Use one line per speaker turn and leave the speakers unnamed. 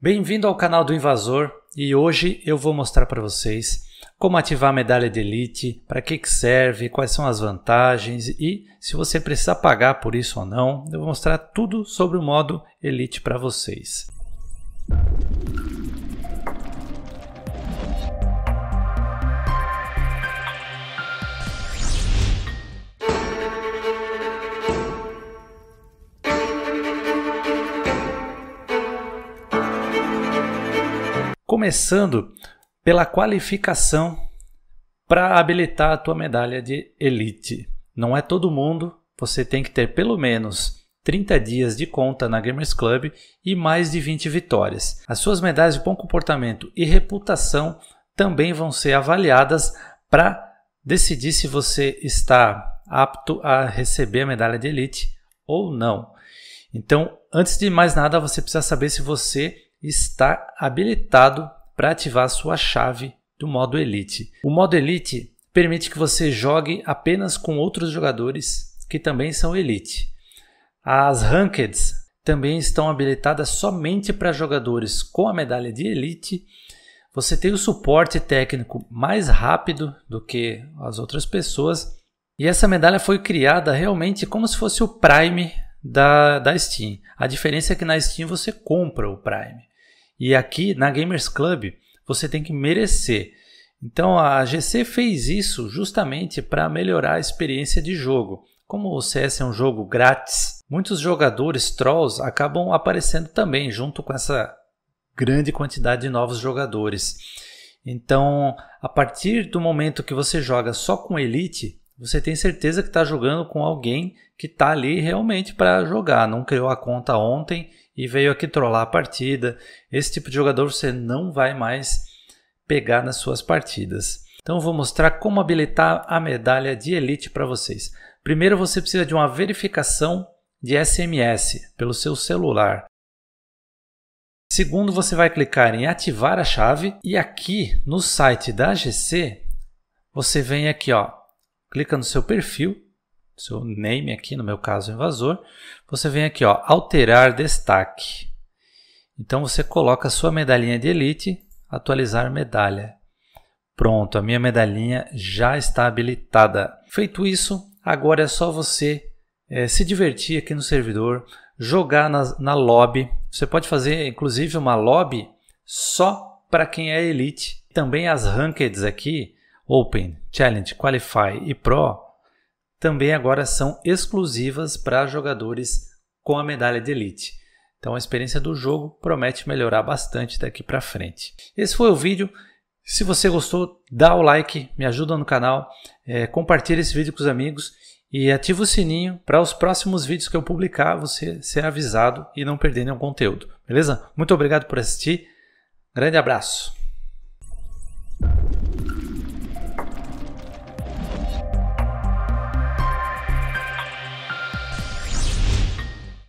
Bem-vindo ao canal do Invasor e hoje eu vou mostrar para vocês como ativar a medalha de elite, para que, que serve, quais são as vantagens e se você precisar pagar por isso ou não, eu vou mostrar tudo sobre o modo elite para vocês. começando pela qualificação para habilitar a tua medalha de elite. Não é todo mundo, você tem que ter pelo menos 30 dias de conta na Gamers Club e mais de 20 vitórias. As suas medalhas de bom comportamento e reputação também vão ser avaliadas para decidir se você está apto a receber a medalha de elite ou não. Então, antes de mais nada, você precisa saber se você está habilitado para ativar sua chave do modo Elite. O modo Elite permite que você jogue apenas com outros jogadores que também são Elite. As Rankeds também estão habilitadas somente para jogadores com a medalha de Elite. Você tem o suporte técnico mais rápido do que as outras pessoas. E essa medalha foi criada realmente como se fosse o Prime da, da Steam. A diferença é que na Steam você compra o Prime. E aqui na Gamers Club você tem que merecer. Então a GC fez isso justamente para melhorar a experiência de jogo. Como o CS é um jogo grátis, muitos jogadores trolls acabam aparecendo também junto com essa grande quantidade de novos jogadores. Então, a partir do momento que você joga só com Elite, você tem certeza que está jogando com alguém que está ali realmente para jogar, não criou a conta ontem e veio aqui trollar a partida. Esse tipo de jogador você não vai mais pegar nas suas partidas. Então vou mostrar como habilitar a medalha de elite para vocês. Primeiro você precisa de uma verificação de SMS pelo seu celular. Segundo, você vai clicar em ativar a chave e aqui no site da GC você vem aqui ó, clica no seu perfil, seu name aqui, no meu caso invasor, você vem aqui, ó, alterar destaque. Então você coloca a sua medalhinha de elite, atualizar medalha. Pronto, a minha medalhinha já está habilitada. Feito isso, agora é só você é, se divertir aqui no servidor, jogar na, na lobby. Você pode fazer inclusive uma lobby só para quem é elite. Também as rankeds aqui, Open, Challenge, Qualify e Pro também agora são exclusivas para jogadores com a medalha de elite. Então a experiência do jogo promete melhorar bastante daqui para frente. Esse foi o vídeo. Se você gostou, dá o like, me ajuda no canal, é, compartilha esse vídeo com os amigos e ativa o sininho para os próximos vídeos que eu publicar você ser avisado e não perder nenhum conteúdo. Beleza? Muito obrigado por assistir. Grande abraço.